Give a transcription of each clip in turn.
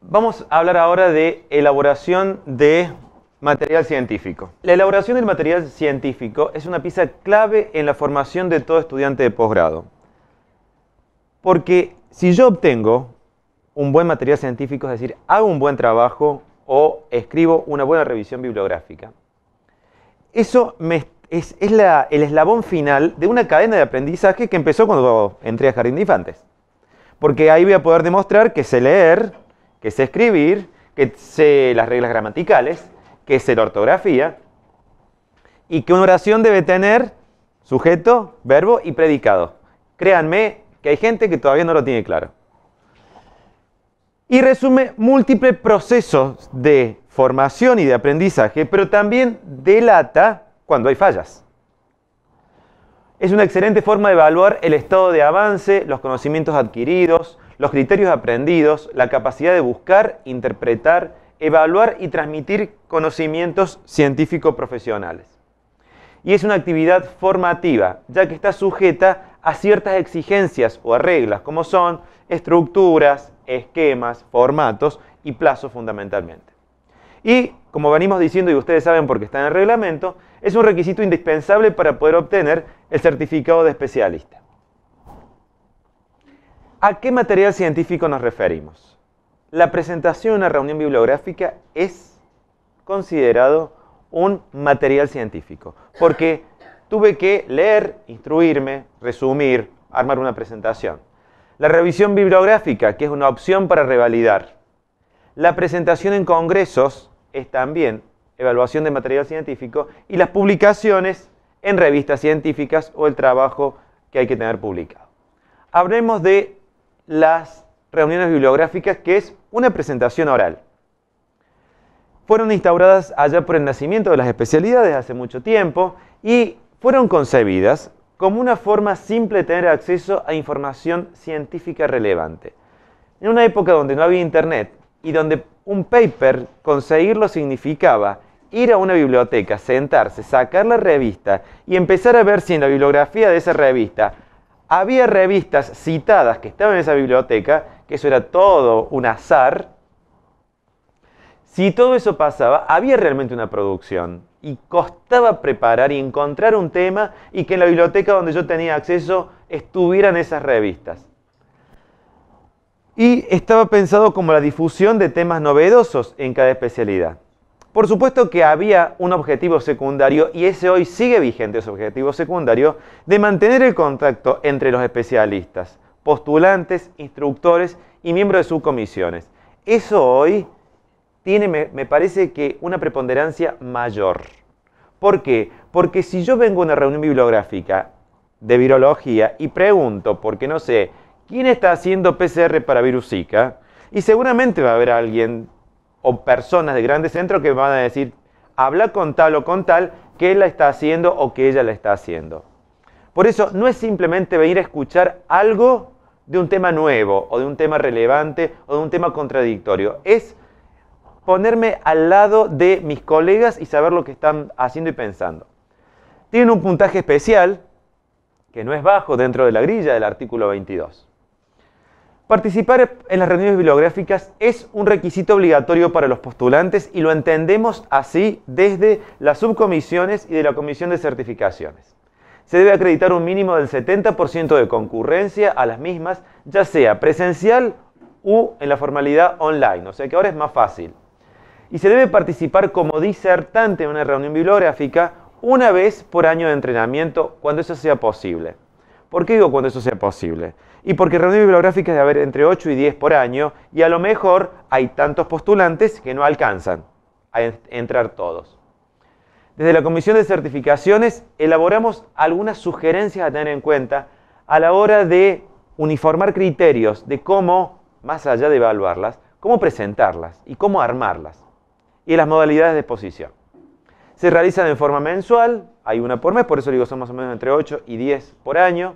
Vamos a hablar ahora de elaboración de material científico. La elaboración del material científico es una pieza clave en la formación de todo estudiante de posgrado. Porque si yo obtengo un buen material científico, es decir, hago un buen trabajo o escribo una buena revisión bibliográfica, eso es, el eslabón final de una cadena de aprendizaje que empezó cuando entré a Jardín de Infantes. Porque ahí voy a poder demostrar que sé leer, que sé escribir, que sé las reglas gramaticales, que sé la ortografía, y que una oración debe tener sujeto, verbo y predicado. Créanme que hay gente que todavía no lo tiene claro. Y resume múltiples procesos de formación y de aprendizaje, pero también delata cuando hay fallas. Es una excelente forma de evaluar el estado de avance, los conocimientos adquiridos, los criterios aprendidos, la capacidad de buscar, interpretar, evaluar y transmitir conocimientos científico-profesionales. Y es una actividad formativa, ya que está sujeta a ciertas exigencias o a reglas, como son estructuras, esquemas, formatos y plazos fundamentalmente. Y, como venimos diciendo y ustedes saben porque está en el reglamento, es un requisito indispensable para poder obtener el certificado de especialista. ¿A qué material científico nos referimos? La presentación de una reunión bibliográfica es considerado un material científico, porque tuve que leer, instruirme, resumir, armar una presentación. La revisión bibliográfica, que es una opción para revalidar. La presentación en congresos es también evaluación de material científico y las publicaciones en revistas científicas o el trabajo que hay que tener publicado. Hablemos de las reuniones bibliográficas, que es una presentación oral. Fueron instauradas allá por el nacimiento de las especialidades hace mucho tiempo y fueron concebidas como una forma simple de tener acceso a información científica relevante. En una época donde no había internet y donde un paper conseguirlo significaba ir a una biblioteca, sentarse, sacar la revista y empezar a ver si en la bibliografía de esa revista había revistas citadas que estaban en esa biblioteca, que eso era todo un azar. Si todo eso pasaba, había realmente una producción y costaba preparar y encontrar un tema y que en la biblioteca donde yo tenía acceso estuvieran esas revistas. Y estaba pensado como la difusión de temas novedosos en cada especialidad. Por supuesto que había un objetivo secundario y ese hoy sigue vigente, ese objetivo secundario, de mantener el contacto entre los especialistas, postulantes, instructores y miembros de sus comisiones. Eso hoy tiene, me, parece que, una preponderancia mayor. ¿Por qué? Porque si yo vengo a una reunión bibliográfica de virología y pregunto, porque no sé, ¿quién está haciendo PCR para virus Zika? Y seguramente va a haber alguien o personas de grandes centros que van a decir, habla con tal o con tal que él la está haciendo o que ella la está haciendo. Por eso no es simplemente venir a escuchar algo de un tema nuevo o de un tema relevante o de un tema contradictorio. Es ponerme al lado de mis colegas y saber lo que están haciendo y pensando. Tienen un puntaje especial que no es bajo dentro de la grilla del artículo 22. Participar en las reuniones bibliográficas es un requisito obligatorio para los postulantes y lo entendemos así desde las subcomisiones y de la Comisión de Certificaciones. Se debe acreditar un mínimo del 70% de concurrencia a las mismas, ya sea presencial u en la formalidad online, o sea que ahora es más fácil. Y se debe participar como disertante en una reunión bibliográfica una vez por año de entrenamiento cuando eso sea posible. ¿Por qué digo cuando eso sea posible? y porque reunión bibliográficas de haber entre 8 y 10 por año y a lo mejor hay tantos postulantes que no alcanzan a entrar todos. Desde la Comisión de Certificaciones elaboramos algunas sugerencias a tener en cuenta a la hora de uniformar criterios de cómo, más allá de evaluarlas, cómo presentarlas y cómo armarlas y las modalidades de exposición. Se realizan en forma mensual, hay una por mes, por eso digo son más o menos entre 8 y 10 por año,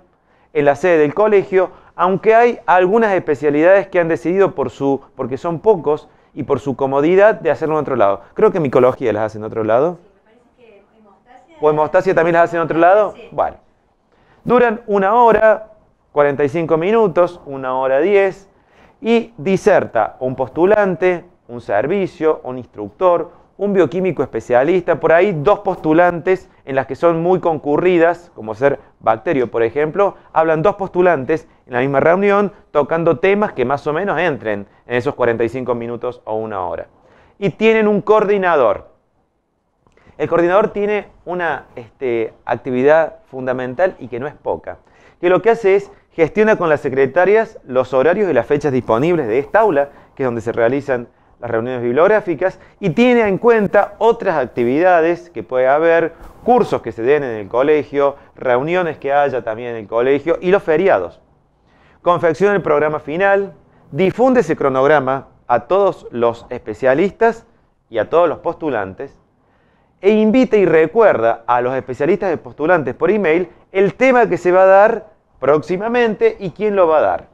en la sede del colegio aunque hay algunas especialidades que han decidido por su, porque son pocos y por su comodidad de hacerlo en otro lado. Creo que micología las hacen en otro lado. Sí, me que hemostasia ¿O hemostasia también las hacen en otro lado? Sí. Vale. Duran una hora, 45 minutos, una hora 10, y diserta un postulante, un servicio, un instructor, un bioquímico especialista, por ahí dos postulantes en las que son muy concurridas, como ser bacterio, por ejemplo, hablan dos postulantes en la misma reunión tocando temas que más o menos entren en esos 45 minutos o una hora. Y tienen un coordinador. El coordinador tiene una este, actividad fundamental y que no es poca, que lo que hace es gestiona con las secretarias los horarios y las fechas disponibles de esta aula, que es donde se realizan las reuniones bibliográficas y tiene en cuenta otras actividades que puede haber, cursos que se den en el colegio, reuniones que haya también en el colegio y los feriados. Confecciona el programa final, difunde ese cronograma a todos los especialistas y a todos los postulantes e invita y recuerda a los especialistas y postulantes por email el tema que se va a dar próximamente y quién lo va a dar.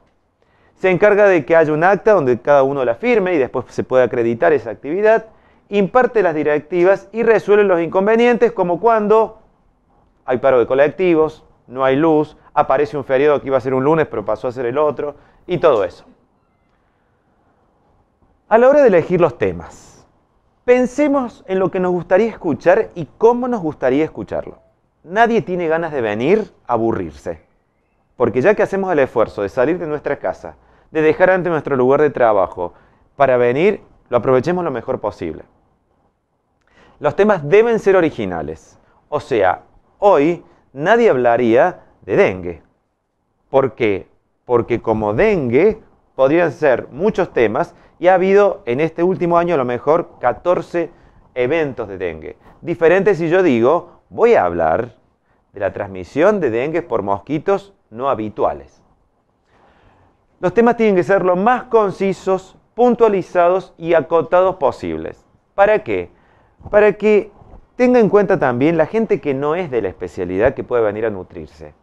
Se encarga de que haya un acta donde cada uno la firme y después se pueda acreditar esa actividad. Imparte las directivas y resuelve los inconvenientes como cuando hay paro de colectivos, no hay luz, aparece un feriado que iba a ser un lunes pero pasó a ser el otro y todo eso. A la hora de elegir los temas, pensemos en lo que nos gustaría escuchar y cómo nos gustaría escucharlo. Nadie tiene ganas de venir a aburrirse, porque ya que hacemos el esfuerzo de salir de nuestra casa, de dejar ante nuestro lugar de trabajo para venir, lo aprovechemos lo mejor posible. Los temas deben ser originales. O sea, hoy nadie hablaría de dengue. ¿Por qué? Porque como dengue podrían ser muchos temas y ha habido en este último año a lo mejor 14 eventos de dengue. Diferente si yo digo, voy a hablar de la transmisión de dengue por mosquitos no habituales. Los temas tienen que ser lo más concisos, puntualizados y acotados posibles. ¿Para qué? Para que tenga en cuenta también la gente que no es de la especialidad que puede venir a nutrirse.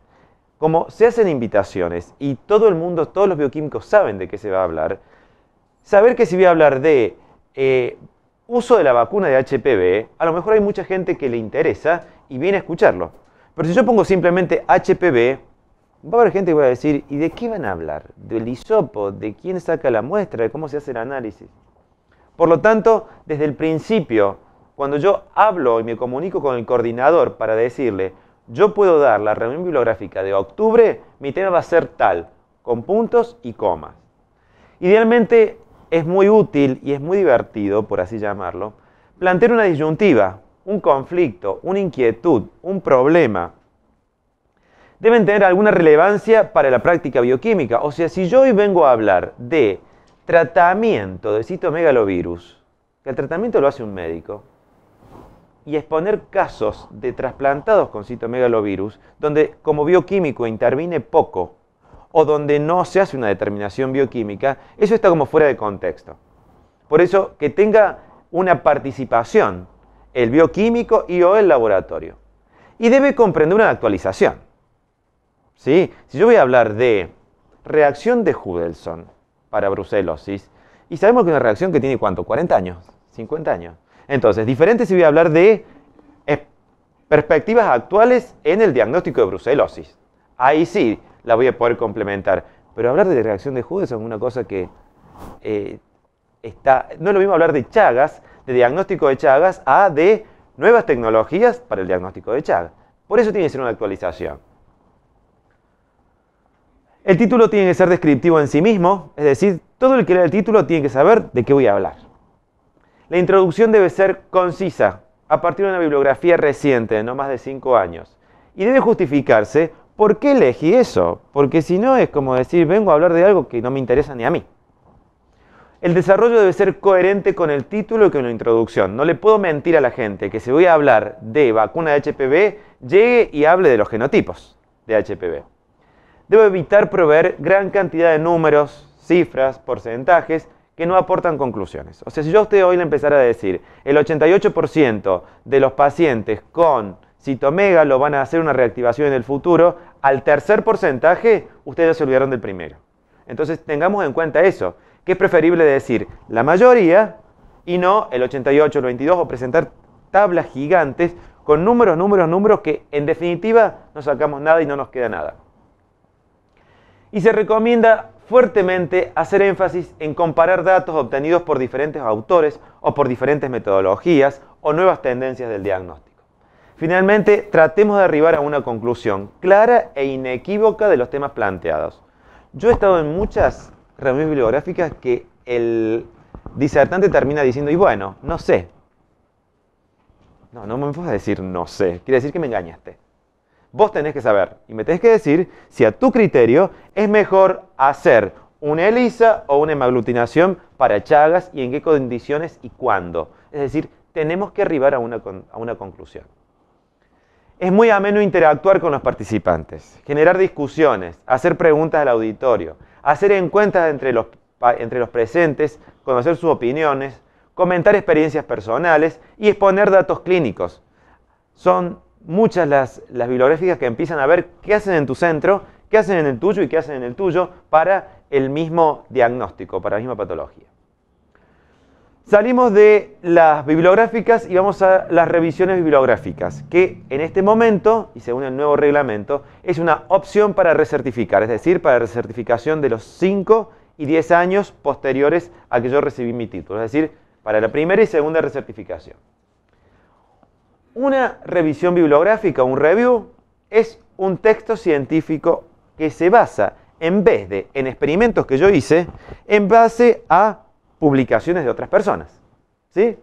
Como se hacen invitaciones y todo el mundo, todos los bioquímicos saben de qué se va a hablar, saber que si voy a hablar de eh, uso de la vacuna de HPV, a lo mejor hay mucha gente que le interesa y viene a escucharlo. Pero si yo pongo simplemente HPV, Va a haber gente que va a decir, ¿y de qué van a hablar? ¿Del hisopo? ¿De quién saca la muestra? ¿De cómo se hace el análisis? Por lo tanto, desde el principio, cuando yo hablo y me comunico con el coordinador para decirle, yo puedo dar la reunión bibliográfica de octubre, mi tema va a ser tal, con puntos y comas. Idealmente es muy útil y es muy divertido, por así llamarlo, plantear una disyuntiva, un conflicto, una inquietud, un problema, deben tener alguna relevancia para la práctica bioquímica. O sea, si yo hoy vengo a hablar de tratamiento de citomegalovirus, que el tratamiento lo hace un médico, y exponer casos de trasplantados con citomegalovirus, donde como bioquímico intervine poco o donde no se hace una determinación bioquímica, eso está como fuera de contexto. Por eso que tenga una participación el bioquímico y o el laboratorio. Y debe comprender una actualización. ¿sí? Si yo voy a hablar de reacción de Hudelson para brucelosis, y sabemos que es una reacción que tiene cuánto, 40 años, 50 años. Entonces, diferente si voy a hablar de perspectivas actuales en el diagnóstico de brucelosis. Ahí sí la voy a poder complementar. Pero hablar de reacción de Hudelson es una cosa que eh, está... No es lo mismo hablar de Chagas, de diagnóstico de Chagas, a de nuevas tecnologías para el diagnóstico de Chagas. Por eso tiene que ser una actualización. El título tiene que ser descriptivo en sí mismo, es decir, todo el que lea el título tiene que saber de qué voy a hablar. La introducción debe ser concisa, a partir de una bibliografía reciente, no más de cinco años, y debe justificarse por qué elegí eso, porque si no es como decir, vengo a hablar de algo que no me interesa ni a mí. El desarrollo debe ser coherente con el título y con la introducción. No le puedo mentir a la gente que si voy a hablar de vacuna de HPV, llegue y hable de los genotipos de HPV. Debo evitar proveer gran cantidad de números, cifras, porcentajes que no aportan conclusiones. O sea, si yo a usted hoy le empezara a decir, el 88% de los pacientes con lo van a hacer una reactivación en el futuro, al tercer porcentaje ustedes se olvidaron del primero. Entonces tengamos en cuenta eso, que es preferible decir la mayoría y no el 88, el 22 o presentar tablas gigantes con números, números, números que en definitiva no sacamos nada y no nos queda nada y se recomienda fuertemente hacer énfasis en comparar datos obtenidos por diferentes autores o por diferentes metodologías o nuevas tendencias del diagnóstico. Finalmente, tratemos de arribar a una conclusión clara e inequívoca de los temas planteados. Yo he estado en muchas reuniones bibliográficas que el disertante termina diciendo, y bueno, no sé. No, no me enfocas a decir no sé, quiere decir que me engañaste vos tenés que saber y me tenés que decir si a tu criterio es mejor hacer una ELISA o una hemaglutinación para Chagas y en qué condiciones y cuándo. Es decir, tenemos que arribar a una, conclusión. Es muy ameno interactuar con los participantes, generar discusiones, hacer preguntas al auditorio, hacer encuentras entre los, entre los presentes, conocer sus opiniones, comentar experiencias personales y exponer datos clínicos. Son muchas las, bibliográficas que empiezan a ver qué hacen en tu centro, qué hacen en el tuyo y qué hacen en el tuyo para el mismo diagnóstico, para la misma patología. Salimos de las bibliográficas y vamos a las revisiones bibliográficas, que en este momento, y según el nuevo reglamento, es una opción para recertificar, es decir, para recertificación de los 5 y 10 años posteriores a que yo recibí mi título, es decir, para la primera y segunda recertificación. Una revisión bibliográfica, un review, es un texto científico que se basa en vez de en experimentos que yo hice, en base a publicaciones de otras personas. ¿Sí?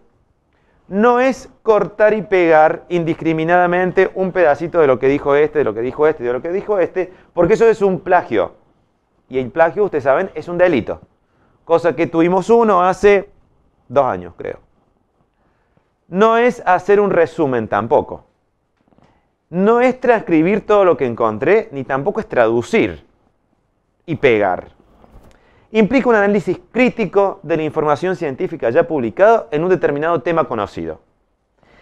No es cortar y pegar indiscriminadamente un pedacito de lo que dijo este, de lo que dijo este, de lo que dijo este, porque eso es un plagio. Y el plagio, ustedes saben, es un delito. Cosa que tuvimos uno hace dos años, creo. No es hacer un resumen tampoco. No es transcribir todo lo que encontré, ni tampoco es traducir y pegar. Implica un análisis crítico de la información científica ya publicada en un determinado tema conocido.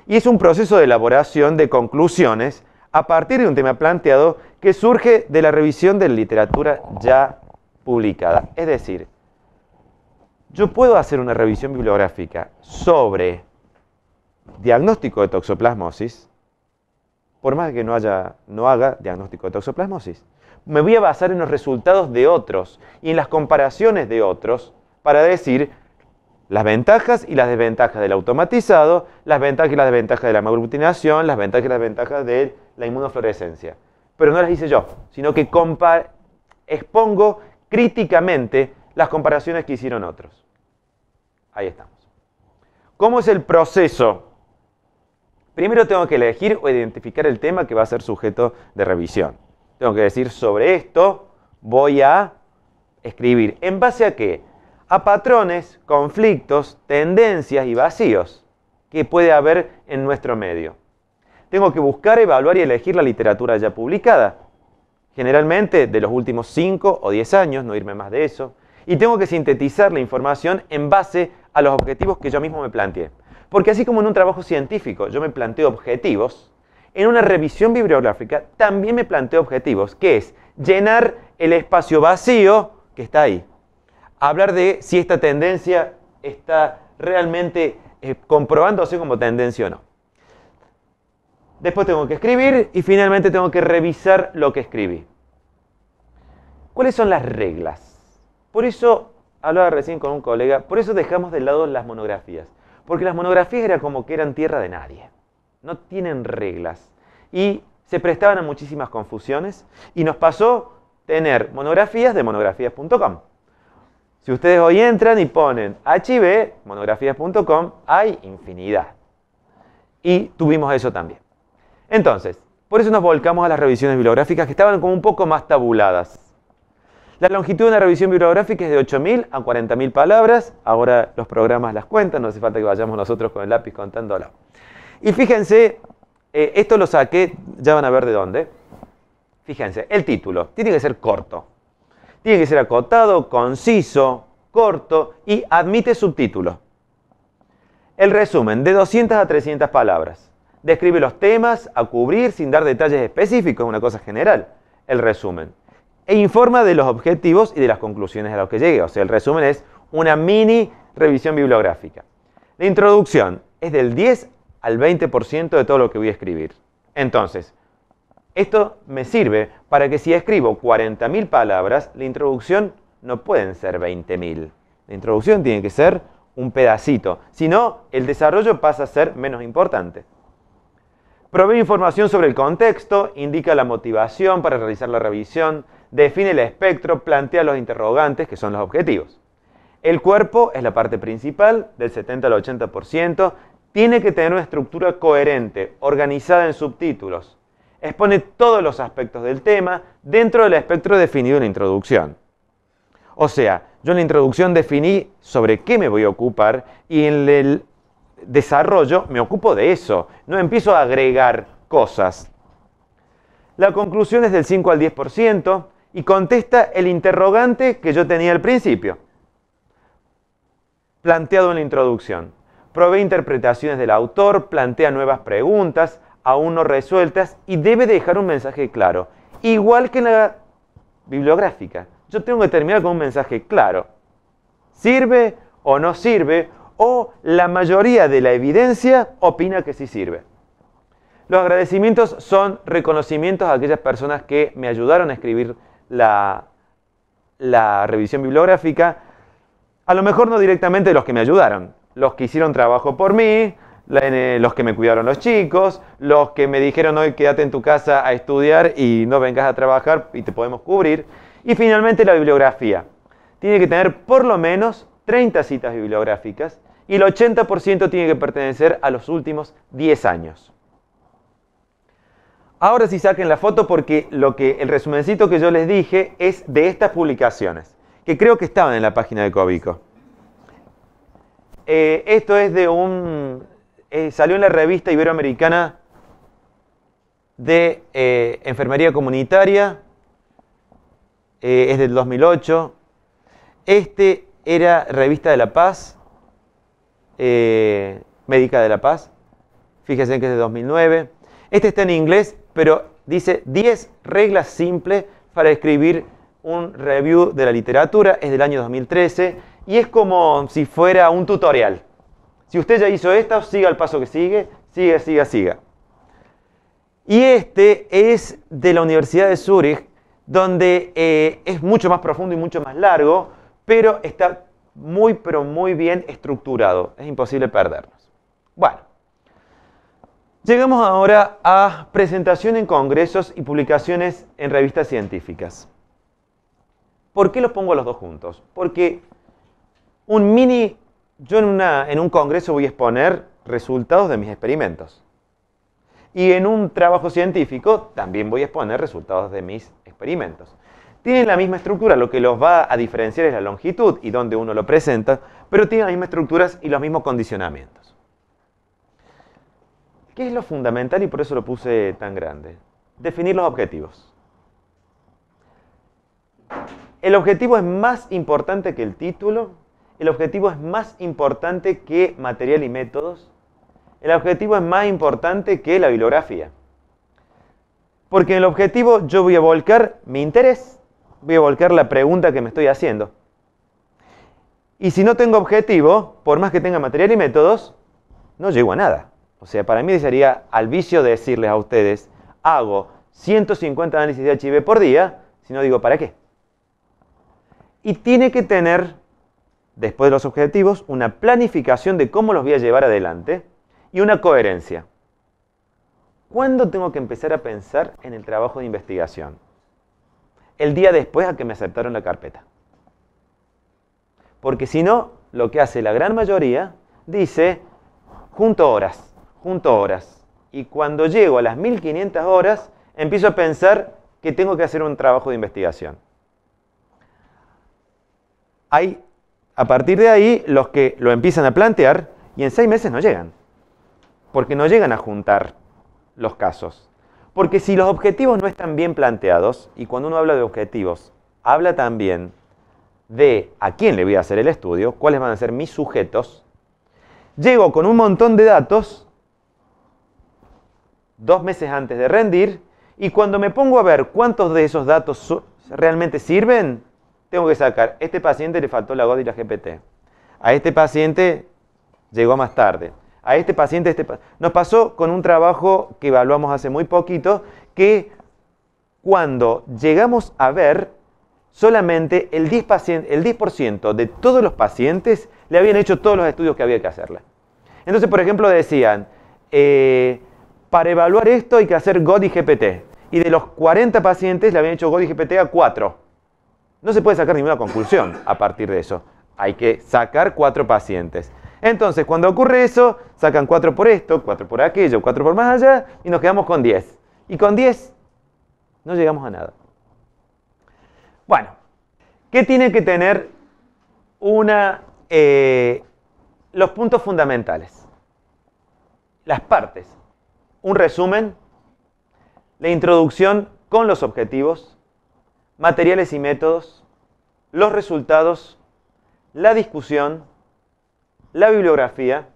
Y es un proceso de elaboración de conclusiones a partir de un tema planteado que surge de la revisión de la literatura ya publicada. Es decir, yo puedo hacer una revisión bibliográfica sobre diagnóstico de toxoplasmosis, por más que no, haya, no haga diagnóstico de toxoplasmosis. Me voy a basar en los resultados de otros y en las comparaciones de otros para decir las ventajas y las desventajas del automatizado, las ventajas y las desventajas de la maglutinación, las ventajas y las desventajas de la inmunofluorescencia. Pero no las hice yo, sino que expongo críticamente las comparaciones que hicieron otros. Ahí estamos. ¿Cómo es el proceso Primero tengo que elegir o identificar el tema que va a ser sujeto de revisión. Tengo que decir, sobre esto voy a escribir. ¿En base a qué? A patrones, conflictos, tendencias y vacíos que puede haber en nuestro medio. Tengo que buscar, evaluar y elegir la literatura ya publicada. Generalmente de los últimos 5 o 10 años, no irme más de eso. Y tengo que sintetizar la información en base a los objetivos que yo mismo me planteé. Porque así como en un trabajo científico yo me planteo objetivos, en una revisión bibliográfica también me planteo objetivos, que es llenar el espacio vacío que está ahí. Hablar de si esta tendencia está realmente eh, comprobándose como tendencia o no. Después tengo que escribir y finalmente tengo que revisar lo que escribí. ¿Cuáles son las reglas? Por eso, hablaba recién con un colega, por eso dejamos de lado las monografías. Porque las monografías era como que eran tierra de nadie. No tienen reglas. Y se prestaban a muchísimas confusiones. Y nos pasó tener monografías de monografías.com. Si ustedes hoy entran y ponen HB, monografías.com, hay infinidad. Y tuvimos eso también. Entonces, por eso nos volcamos a las revisiones bibliográficas que estaban como un poco más tabuladas. La longitud de una revisión bibliográfica es de 8.000 a 40.000 palabras. Ahora los programas las cuentan, no hace falta que vayamos nosotros con el lápiz contándolo. Y fíjense, eh, esto lo saqué, ya van a ver de dónde. Fíjense, el título tiene que ser corto. Tiene que ser acotado, conciso, corto y admite subtítulos. El resumen, de 200 a 300 palabras. Describe los temas a cubrir sin dar detalles específicos, es una cosa general. El resumen e informa de los objetivos y de las conclusiones a los que llegue. O sea, el resumen es una mini revisión bibliográfica. La introducción es del 10 al 20% de todo lo que voy a escribir. Entonces, esto me sirve para que si escribo 40.000 palabras, la introducción no pueden ser 20.000. La introducción tiene que ser un pedacito, si no, el desarrollo pasa a ser menos importante. Provee información sobre el contexto, indica la motivación para realizar la revisión, define el espectro, plantea los interrogantes, que son los objetivos. El cuerpo es la parte principal, del 70 al 80%, tiene que tener una estructura coherente, organizada en subtítulos. Expone todos los aspectos del tema dentro del espectro definido en la introducción. O sea, yo en la introducción definí sobre qué me voy a ocupar y en el desarrollo me ocupo de eso, no empiezo a agregar cosas. La conclusión es del 5 al 10%, y contesta el interrogante que yo tenía al principio, planteado en la introducción. Provee interpretaciones del autor, plantea nuevas preguntas, aún no resueltas, y debe dejar un mensaje claro. Igual que en la bibliográfica, yo tengo que terminar con un mensaje claro. ¿Sirve o no sirve? O la mayoría de la evidencia opina que sí sirve. Los agradecimientos son reconocimientos a aquellas personas que me ayudaron a escribir la, revisión bibliográfica, a lo mejor no directamente los que me ayudaron, los que hicieron trabajo por mí, eh, los que me cuidaron los chicos, los que me dijeron hoy quédate en tu casa a estudiar y no vengas a trabajar y te podemos cubrir. Y finalmente la bibliografía. Tiene que tener por lo menos 30 citas bibliográficas y el 80% tiene que pertenecer a los últimos 10 años. Ahora sí saquen la foto porque lo que, el resumencito que yo les dije es de estas publicaciones, que creo que estaban en la página de Cóbico. Eh, esto es de un... Eh, salió en la revista iberoamericana de eh, Enfermería Comunitaria, es del 2008. Este era Revista de la Paz, Médica de la Paz, fíjense que es de 2009. Este está en inglés pero dice 10 reglas simples para escribir un review de la literatura, es del año 2013, y es como si fuera un tutorial. Si usted ya hizo esto, siga el paso que sigue, siga, siga, siga. Y este es de la Universidad de Zúrich, donde eh, es mucho más profundo y mucho más largo, pero está muy, pero muy bien estructurado. Es imposible perdernos. Bueno, Llegamos ahora a presentación en congresos y publicaciones en revistas científicas. ¿Por qué los pongo los dos juntos? Porque un mini, yo en, un congreso voy a exponer resultados de mis experimentos. Y en un trabajo científico también voy a exponer resultados de mis experimentos. Tienen la misma estructura, lo que los va a diferenciar es la longitud y dónde uno lo presenta, pero tienen las mismas estructuras y los mismos condicionamientos. ¿Qué es lo fundamental y por eso lo puse tan grande? Definir los objetivos. El objetivo es más importante que el título, el objetivo es más importante que material y métodos, el objetivo es más importante que la bibliografía. Porque en el objetivo yo voy a volcar mi interés, voy a volcar la pregunta que me estoy haciendo. Y si no tengo objetivo, por más que tenga material y métodos, no llego a nada. O sea, para mí sería al vicio de decirles a ustedes, hago 150 análisis de HIV por día, si no digo, ¿para qué? Y tiene que tener, después de los objetivos, una planificación de cómo los voy a llevar adelante y una coherencia. ¿Cuándo tengo que empezar a pensar en el trabajo de investigación? El día después a que me aceptaron la carpeta. Porque si no, lo que hace la gran mayoría, dice, junto horas junto horas. Y cuando llego a las 1500 horas, empiezo a pensar que tengo que hacer un trabajo de investigación. Hay, a partir de ahí, los que lo empiezan a plantear y en seis meses no llegan. Porque no llegan a juntar los casos. Porque si los objetivos no están bien planteados, y cuando uno habla de objetivos, habla también de a quién le voy a hacer el estudio, cuáles van a ser mis sujetos, llego con un montón de datos dos meses antes de rendir y cuando me pongo a ver cuántos de esos datos realmente sirven, tengo que sacar, este paciente le faltó la GOD y la GPT, a este paciente llegó más tarde, a este paciente, este Nos pasó con un trabajo que evaluamos hace muy poquito, que cuando llegamos a ver, solamente el 10%, el 10 de todos los pacientes le habían hecho todos los estudios que había que hacerle. Entonces, por ejemplo, decían, eh, para evaluar esto hay que hacer God y GPT. Y de los 40 pacientes le habían hecho God y GPT a 4. No se puede sacar ninguna conclusión a partir de eso. Hay que sacar 4 pacientes. Entonces, cuando ocurre eso, sacan 4 por esto, 4 por aquello, 4 por más allá y nos quedamos con 10. Y con 10 no llegamos a nada. Bueno, ¿qué tiene que tener una... Eh, los puntos fundamentales? Las partes un resumen, la introducción con los objetivos, materiales y métodos, los resultados, la discusión, la bibliografía,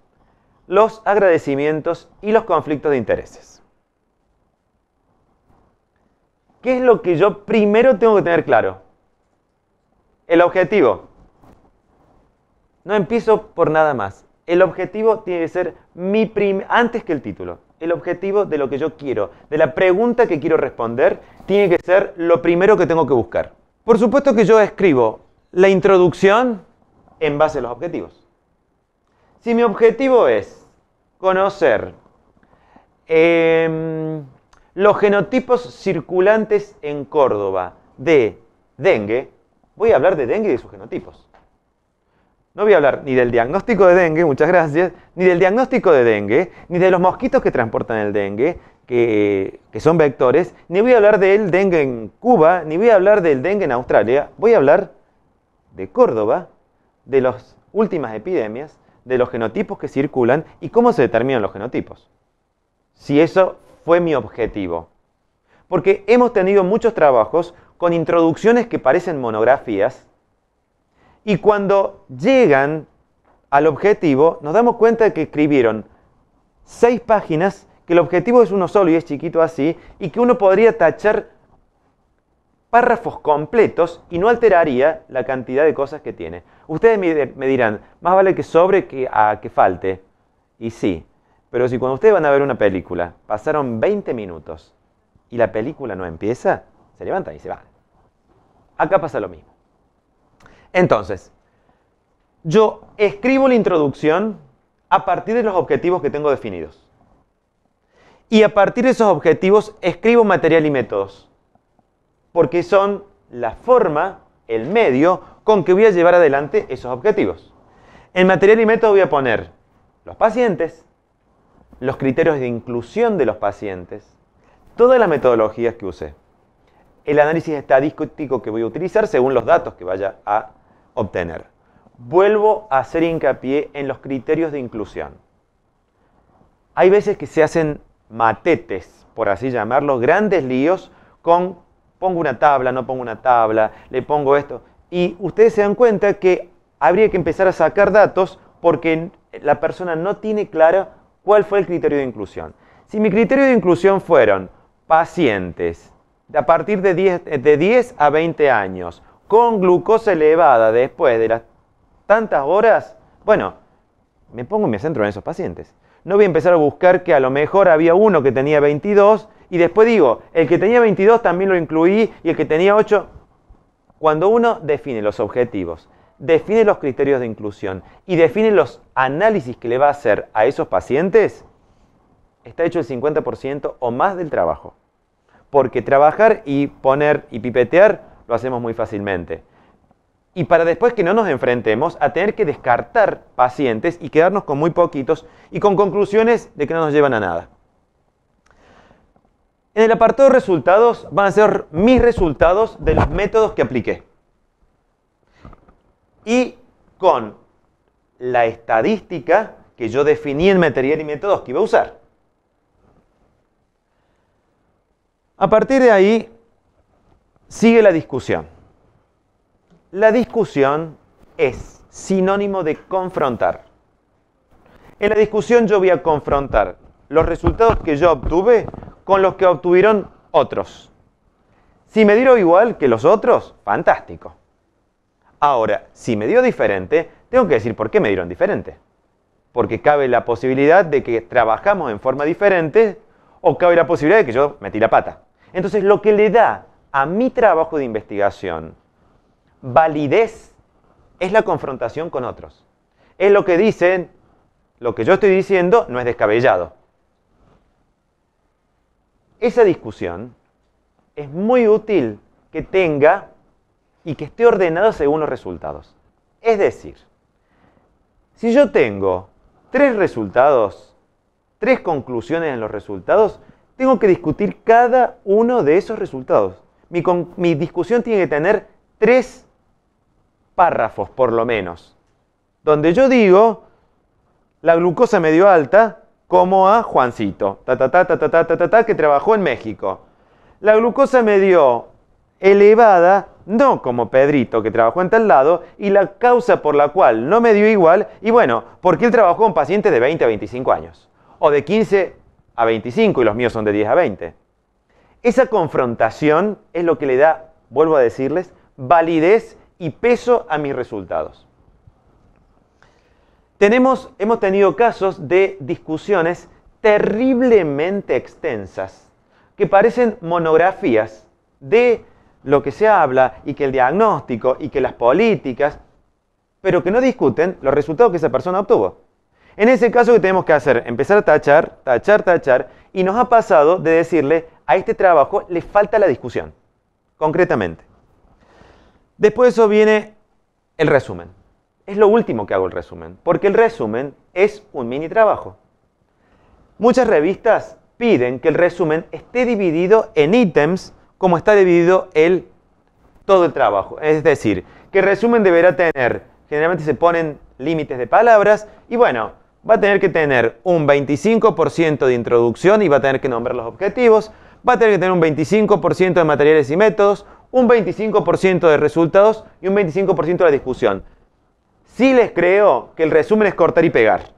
los agradecimientos y los conflictos de intereses. ¿Qué es lo que yo primero tengo que tener claro? El objetivo. No empiezo por nada más. El objetivo tiene que ser mi antes que el título el objetivo de lo que yo quiero, de la pregunta que quiero responder, tiene que ser lo primero que tengo que buscar. Por supuesto que yo escribo la introducción en base a los objetivos. Si mi objetivo es conocer em, los genotipos circulantes en Córdoba de dengue, voy a hablar de dengue y de sus genotipos. No voy a hablar ni del diagnóstico de dengue, muchas gracias, ni del diagnóstico de dengue, ni de los mosquitos que transportan el dengue, que, son vectores, ni voy a hablar del dengue en Cuba, ni voy a hablar del dengue en Australia, voy a hablar de Córdoba, de las últimas epidemias, de los genotipos que circulan y cómo se determinan los genotipos. Si eso fue mi objetivo. Porque hemos tenido muchos trabajos con introducciones que parecen monografías, y cuando llegan al objetivo, nos damos cuenta de que escribieron seis páginas, que el objetivo es uno solo y es chiquito así, y que uno podría tachar párrafos completos y no alteraría la cantidad de cosas que tiene. Ustedes me dirán, más vale que sobre que a que falte. Y sí, pero si cuando ustedes van a ver una película pasaron 20 minutos y la película no empieza, se levantan y se van. Acá pasa lo mismo. Entonces, yo escribo la introducción a partir de los objetivos que tengo definidos. Y a partir de esos objetivos escribo material y métodos, porque son la forma, el medio con que voy a llevar adelante esos objetivos. En material y método voy a poner los pacientes, los criterios de inclusión de los pacientes, todas las metodologías que use. el análisis estadístico que voy a utilizar según los datos que vaya a obtener. Vuelvo a hacer hincapié en los criterios de inclusión. Hay veces que se hacen matetes, por así llamarlo, grandes líos con pongo una tabla, no pongo una tabla, le pongo esto. Y ustedes se dan cuenta que habría que empezar a sacar datos porque la persona no tiene clara cuál fue el criterio de inclusión. Si mi criterio de inclusión fueron pacientes a partir de de 10 a 20 años, con glucosa elevada después de las tantas horas, bueno, me pongo y me centro en esos pacientes. No voy a empezar a buscar que a lo mejor había uno que tenía 22 y después digo, el que tenía 22 también lo incluí y el que tenía 8. Cuando uno define los objetivos, define los criterios de inclusión y define los análisis que le va a hacer a esos pacientes, está hecho el 50% o más del trabajo. Porque trabajar y poner y pipetear lo hacemos muy fácilmente. Y para después que no nos enfrentemos a tener que descartar pacientes y quedarnos con muy poquitos y con conclusiones de que no nos llevan a nada. En el apartado de resultados van a ser mis resultados de los métodos que apliqué. Y con la estadística que yo definí en material y métodos que iba a usar. A partir de ahí Sigue la discusión. La discusión es sinónimo de confrontar. En la discusión yo voy a confrontar los resultados que yo obtuve con los que obtuvieron otros. Si me dieron igual que los otros, fantástico. Ahora, si me dio diferente, tengo que decir por qué me dieron diferente. Porque cabe la posibilidad de que trabajamos en forma diferente o cabe la posibilidad de que yo metí la pata. Entonces, lo que le da a mi trabajo de investigación, validez es la confrontación con otros. Es lo que dicen, lo que yo estoy diciendo no es descabellado. Esa discusión es muy útil que tenga y que esté ordenada según los resultados. Es decir, si yo tengo tres resultados, tres conclusiones en los resultados, tengo que discutir cada uno de esos resultados. Mi, discusión tiene que tener tres párrafos, por lo menos, donde yo digo, la glucosa medio alta, como a Juancito, ta, ta, ta, ta, ta, ta, ta, que trabajó en México. La glucosa me elevada, no como Pedrito, que trabajó en tal lado, y la causa por la cual no me dio igual, y bueno, porque él trabajó con pacientes de 20 a 25 años, o de 15 a 25, y los míos son de 10 a 20. Esa confrontación es lo que le da, vuelvo a decirles, validez y peso a mis resultados. Tenemos, hemos tenido casos de discusiones terriblemente extensas, que parecen monografías de lo que se habla y que el diagnóstico y que las políticas, pero que no discuten los resultados que esa persona obtuvo. En ese caso, ¿qué tenemos que hacer? Empezar a tachar, tachar, tachar, y nos ha pasado de decirle, a este trabajo le falta la discusión, concretamente. Después de eso viene el resumen. Es lo último que hago el resumen, porque el resumen es un mini trabajo. Muchas revistas piden que el resumen esté dividido en ítems como está dividido el, todo el trabajo. Es decir, que el resumen deberá tener, generalmente se ponen límites de palabras y bueno, va a tener que tener un 25% de introducción y va a tener que nombrar los objetivos, va a tener que tener un 25% de materiales y métodos, un 25% de resultados y un 25% de la discusión. Sí les creo que el resumen es cortar y pegar,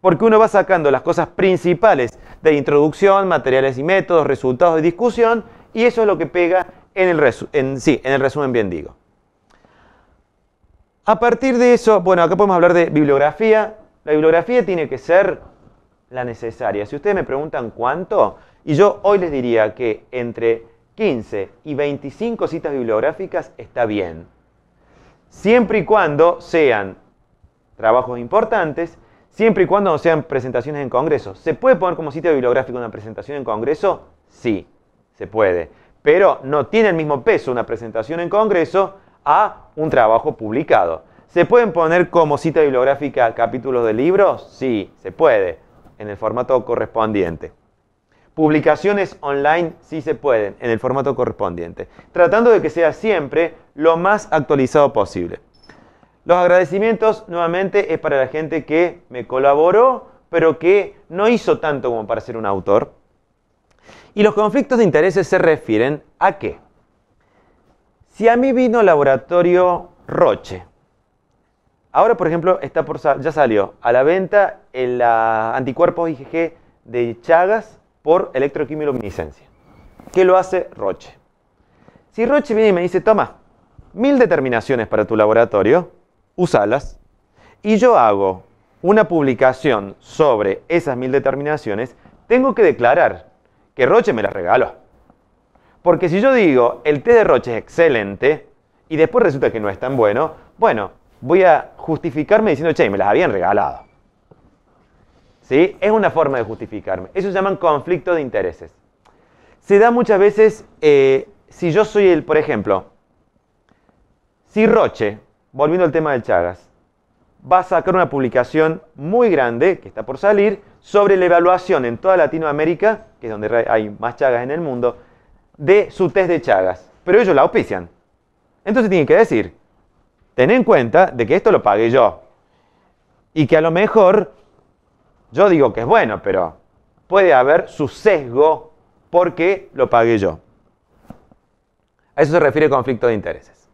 porque uno va sacando las cosas principales de introducción, materiales y métodos, resultados y discusión, y eso es lo que pega en el, sí, en el resumen, bien digo. A partir de eso, bueno, acá podemos hablar de bibliografía. La bibliografía tiene que ser la necesaria. Si ustedes me preguntan cuánto, y yo hoy les diría que entre 15 y 25 citas bibliográficas está bien, siempre y cuando sean trabajos importantes, siempre y cuando no sean presentaciones en congreso. ¿Se puede poner como cita bibliográfica una presentación en congreso? Sí, se puede. Pero no tiene el mismo peso una presentación en congreso a un trabajo publicado. ¿Se pueden poner como cita bibliográfica capítulos de libros? Sí, se puede, en el formato correspondiente. Publicaciones online sí se pueden, en el formato correspondiente, tratando de que sea siempre lo más actualizado posible. Los agradecimientos nuevamente es para la gente que me colaboró, pero que no hizo tanto como para ser un autor. Y los conflictos de intereses se refieren a qué? Si a mí vino laboratorio Roche, ahora por ejemplo está por, ya salió a la venta el anticuerpo IgG de Chagas por electroquimio-luminiscencia, ¿Qué lo hace Roche? Si Roche viene y me dice, toma, mil determinaciones para tu laboratorio, usalas, y yo hago una publicación sobre esas mil determinaciones, tengo que declarar que Roche me las regaló. Porque si yo digo, el té de Roche es excelente, y después resulta que no es tan bueno, bueno, voy a justificarme diciendo, che, me las habían regalado. ¿Sí? Es una forma de justificarme. Eso se llama conflicto de intereses. Se da muchas veces, eh, si yo soy el, por ejemplo, si Roche, volviendo al tema del Chagas, va a sacar una publicación muy grande, que está por salir, sobre la evaluación en toda Latinoamérica, que es donde hay más Chagas en el mundo, de su test de Chagas. Pero ellos la auspician. Entonces tienen que decir, ten en cuenta de que esto lo pagué yo. Y que a lo mejor yo digo que es bueno, pero puede haber su sesgo porque lo pagué yo. A eso se refiere conflicto de intereses.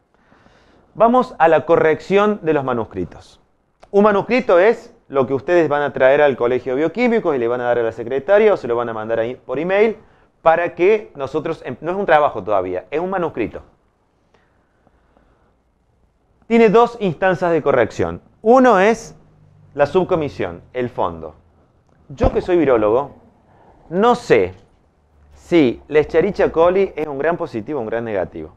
Vamos a la corrección de los manuscritos. Un manuscrito es lo que ustedes van a traer al colegio bioquímico y le van a dar a la secretaria o se lo van a mandar ahí por email para que nosotros, em, no es un trabajo todavía, es un manuscrito. Tiene dos instancias de corrección. Uno es la subcomisión, el fondo yo que soy virólogo, no sé si Escherichia coli es un gran positivo o un gran negativo.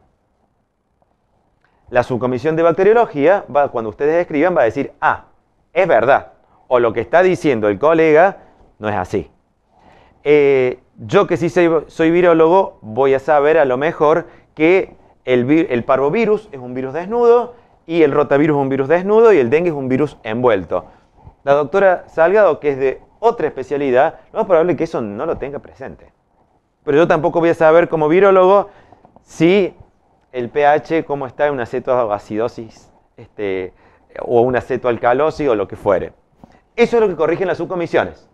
La subcomisión de bacteriología, va, cuando ustedes escriban, va a decir, ah, es verdad, o lo que está diciendo el colega no es así. Eh, yo que sí soy, virólogo, voy a saber a lo mejor que el, el parvovirus es un virus desnudo y el rotavirus es un virus desnudo y el dengue es un virus envuelto. La doctora Salgado, que es de otra especialidad, lo más probable es que eso no lo tenga presente. Pero yo tampoco voy a saber como virólogo si el pH, cómo está en una cetoacidosis este, o una cetoalcalosis o lo que fuere. Eso es lo que corrigen las subcomisiones,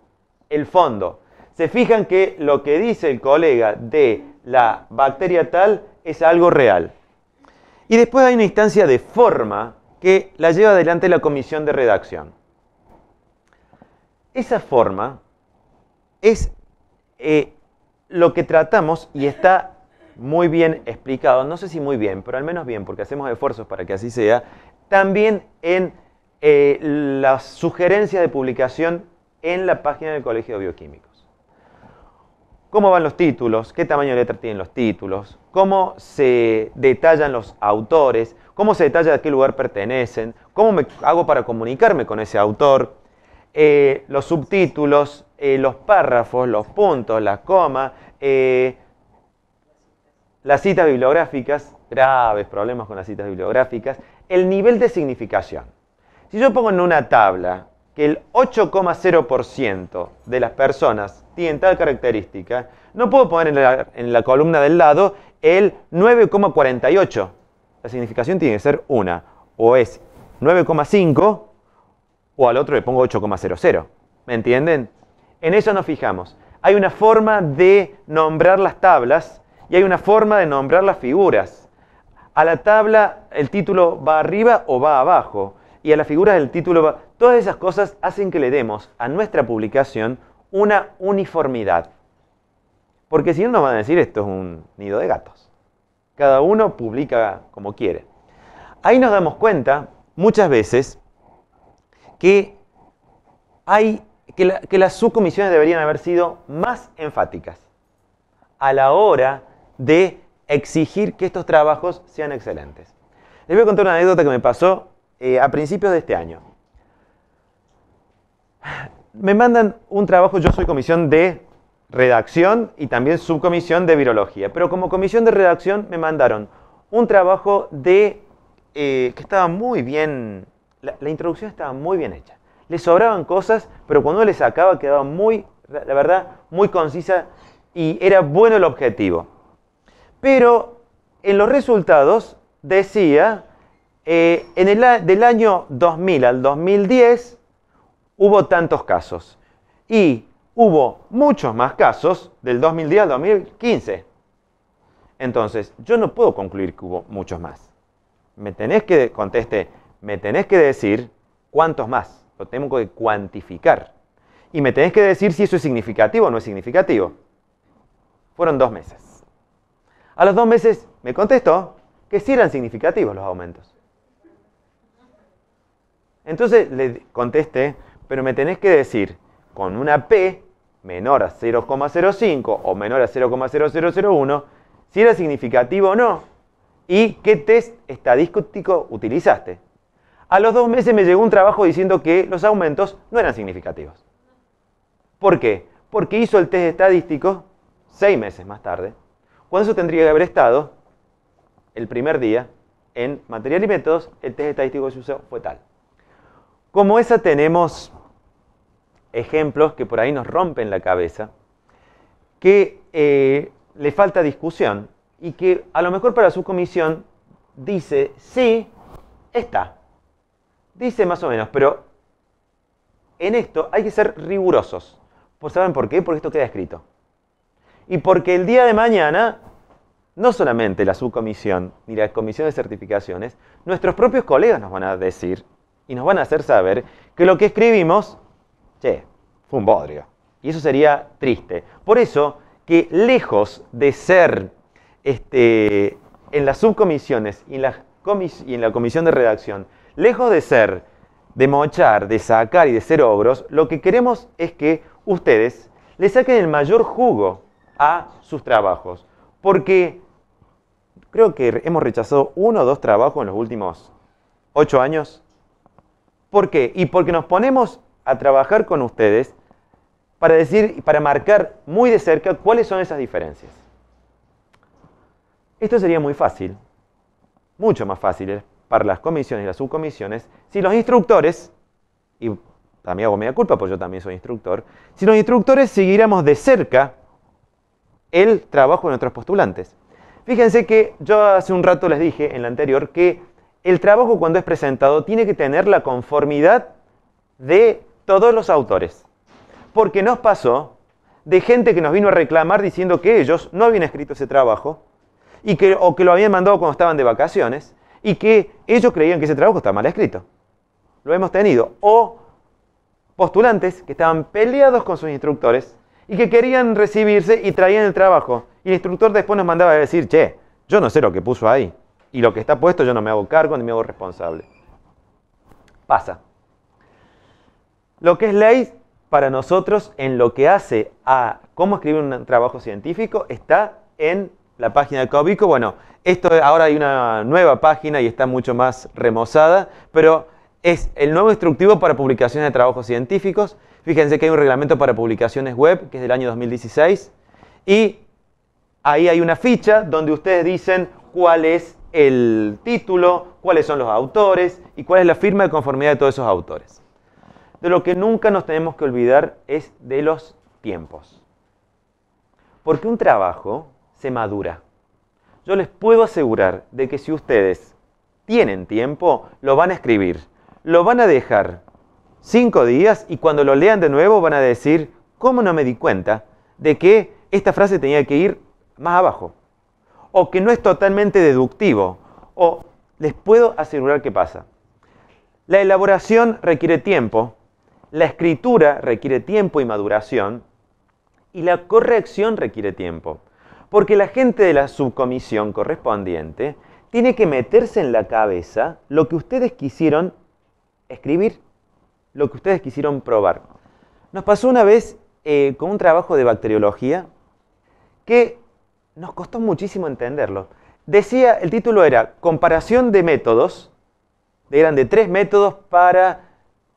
el fondo. Se fijan que lo que dice el colega de la bacteria tal es algo real. Y después hay una instancia de forma que la lleva adelante la comisión de redacción. Esa forma es eh, lo que tratamos y está muy bien explicado, no sé si muy bien, pero al menos bien, porque hacemos esfuerzos para que así sea, también en eh, la sugerencia de publicación en la página del Colegio de Bioquímicos. ¿Cómo van los títulos? ¿Qué tamaño de letra tienen los títulos? ¿Cómo se detallan los autores? ¿Cómo se detalla a qué lugar pertenecen? ¿Cómo me hago para comunicarme con ese autor? Eh, los subtítulos, eh, los párrafos, los puntos, la coma, eh, las citas bibliográficas, graves problemas con las citas bibliográficas, el nivel de significación. Si yo pongo en una tabla que el 8,0% de las personas tienen tal característica, no puedo poner en la, en la columna del lado el 9,48. La significación tiene que ser una. O es 9,5 o al otro le pongo 8,00. ¿Me entienden? En eso nos fijamos. Hay una forma de nombrar las tablas y hay una forma de nombrar las figuras. A la tabla el título va arriba o va abajo y a las figuras el título va... Todas esas cosas hacen que le demos a nuestra publicación una uniformidad. Porque si no nos van a decir esto es un nido de gatos. Cada uno publica como quiere. Ahí nos damos cuenta muchas veces que, hay, que, las subcomisiones deberían haber sido más enfáticas a la hora de exigir que estos trabajos sean excelentes. Les voy a contar una anécdota que me pasó eh, a principios de este año. Me mandan un trabajo, yo soy comisión de redacción y también subcomisión de virología, pero como comisión de redacción me mandaron un trabajo de eh, que estaba muy bien la, introducción estaba muy bien hecha. Le sobraban cosas, pero cuando le sacaba quedaba muy, la verdad, muy concisa y era bueno el objetivo. Pero en los resultados decía, eh, en el, del año 2000 al 2010 hubo tantos casos y hubo muchos más casos del 2010 al 2015. Entonces, yo no puedo concluir que hubo muchos más. Me tenés que conteste me tenés que decir cuántos más, lo tengo que cuantificar. Y me tenés que decir si eso es significativo o no es significativo. Fueron dos meses. A los dos meses me contestó que sí eran significativos los aumentos. Entonces le contesté, pero me tenés que decir con una P menor a 0,05 o menor a 0,0001 si era significativo o no y qué test estadístico utilizaste. A los dos meses me llegó un trabajo diciendo que los aumentos no eran significativos. ¿Por qué? Porque hizo el test estadístico seis meses más tarde, cuando eso tendría que haber estado el primer día en material y métodos, el test estadístico que se usó fue tal. Como esa tenemos ejemplos que por ahí nos rompen la cabeza, que eh, le falta discusión y que a lo mejor para su comisión dice, sí, está dice más o menos, pero en esto hay que ser rigurosos. Pues, ¿Saben por qué? Porque esto queda escrito. Y porque el día de mañana, no solamente la subcomisión ni la comisión de certificaciones, nuestros propios colegas nos van a decir y nos van a hacer saber que lo que escribimos, che, fue un bodrio. Y eso sería triste. Por eso que lejos de ser este, en las subcomisiones y en la comisión de redacción Lejos de ser, de mochar, de sacar y de ser ogros, lo que queremos es que ustedes le saquen el mayor jugo a sus trabajos. Porque creo que hemos rechazado uno o dos trabajos en los últimos ocho años. ¿Por qué? Y porque nos ponemos a trabajar con ustedes para decir, y para marcar muy de cerca cuáles son esas diferencias. Esto sería muy fácil, mucho más fácil ¿eh? para las comisiones y las subcomisiones, si los instructores, y también hago media culpa, porque yo también soy instructor, si los instructores siguiéramos de cerca el trabajo de nuestros postulantes. Fíjense que yo hace un rato les dije en la anterior que el trabajo cuando es presentado tiene que tener la conformidad de todos los autores. Porque nos pasó de gente que nos vino a reclamar diciendo que ellos no habían escrito ese trabajo y que, o que lo habían mandado cuando estaban de vacaciones y que ellos creían que ese trabajo estaba mal escrito. Lo hemos tenido. O postulantes que estaban peleados con sus instructores y que querían recibirse y traían el trabajo. Y el instructor después nos mandaba a decir, che, yo no sé lo que puso ahí. Y lo que está puesto yo no me hago cargo ni me hago responsable. Pasa. Lo que es ley para nosotros en lo que hace a cómo escribir un trabajo científico está en la página de Caubico. Bueno, esto ahora hay una nueva página y está mucho más remozada, pero es el nuevo instructivo para publicaciones de trabajos científicos. Fíjense que hay un reglamento para publicaciones web, que es del año 2016, y ahí hay una ficha donde ustedes dicen cuál es el título, cuáles son los autores y cuál es la firma de conformidad de todos esos autores. De lo que nunca nos tenemos que olvidar es de los tiempos. Porque un trabajo se madura. Yo les puedo asegurar de que si ustedes tienen tiempo, lo van a escribir, lo van a dejar cinco días y cuando lo lean de nuevo van a decir, ¿cómo no me di cuenta de que esta frase tenía que ir más abajo? O que no es totalmente deductivo. O les puedo asegurar qué pasa. La elaboración requiere tiempo, la escritura requiere tiempo y maduración, y la corrección requiere tiempo. Porque la gente de la subcomisión correspondiente tiene que meterse en la cabeza lo que ustedes quisieron escribir, lo que ustedes quisieron probar. Nos pasó una vez eh, con un trabajo de bacteriología que nos costó muchísimo entenderlo. Decía, el título era Comparación de métodos, eran de tres métodos para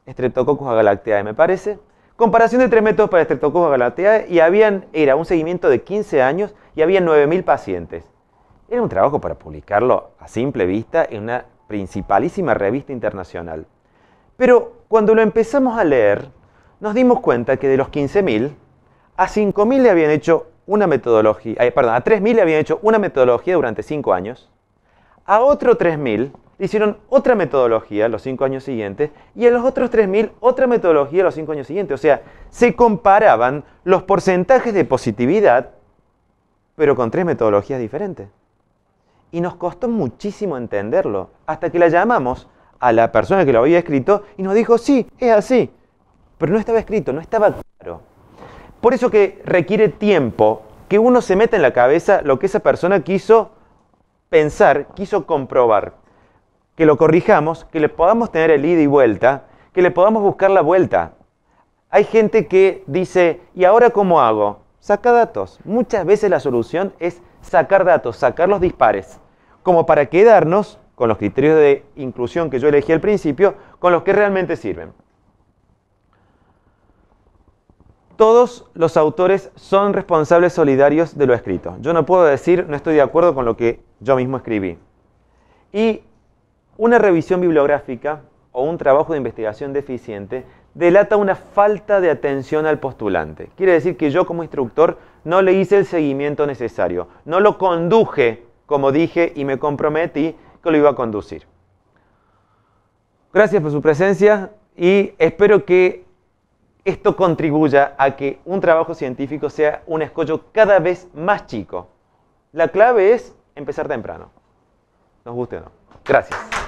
Streptococcus agalactiae, me parece. Comparación de tres métodos para Streptococcus agalactiae y habían, era un seguimiento de 15 años y había 9.000 pacientes. Era un trabajo para publicarlo a simple vista en una principalísima revista internacional. Pero cuando lo empezamos a leer, nos dimos cuenta que de los 15.000, a 5.000 le habían hecho una metodología, eh, perdón, a 3.000 le habían hecho una metodología durante 5 años, a otro 3.000 le hicieron otra metodología los 5 años siguientes y a los otros 3.000 otra metodología los 5 años siguientes. O sea, se comparaban los porcentajes de positividad pero con tres metodologías diferentes. Y nos costó muchísimo entenderlo, hasta que la llamamos a la persona que lo había escrito y nos dijo, sí, es así, pero no estaba escrito, no estaba claro. Por eso que requiere tiempo que uno se meta en la cabeza lo que esa persona quiso pensar, quiso comprobar. Que lo corrijamos, que le podamos tener el ida y vuelta, que le podamos buscar la vuelta. Hay gente que dice, ¿y ahora cómo hago? Saca datos. Muchas veces la solución es sacar datos, sacar los dispares, como para quedarnos con los criterios de inclusión que yo elegí al principio, con los que realmente sirven. Todos los autores son responsables solidarios de lo escrito. Yo no puedo decir no estoy de acuerdo con lo que yo mismo escribí. Y una revisión bibliográfica o un trabajo de investigación deficiente delata una falta de atención al postulante. Quiere decir que yo como instructor no le hice el seguimiento necesario, no lo conduje como dije y me comprometí que lo iba a conducir. Gracias por su presencia y espero que esto contribuya a que un trabajo científico sea un escollo cada vez más chico. La clave es empezar temprano. Nos guste o no. Gracias.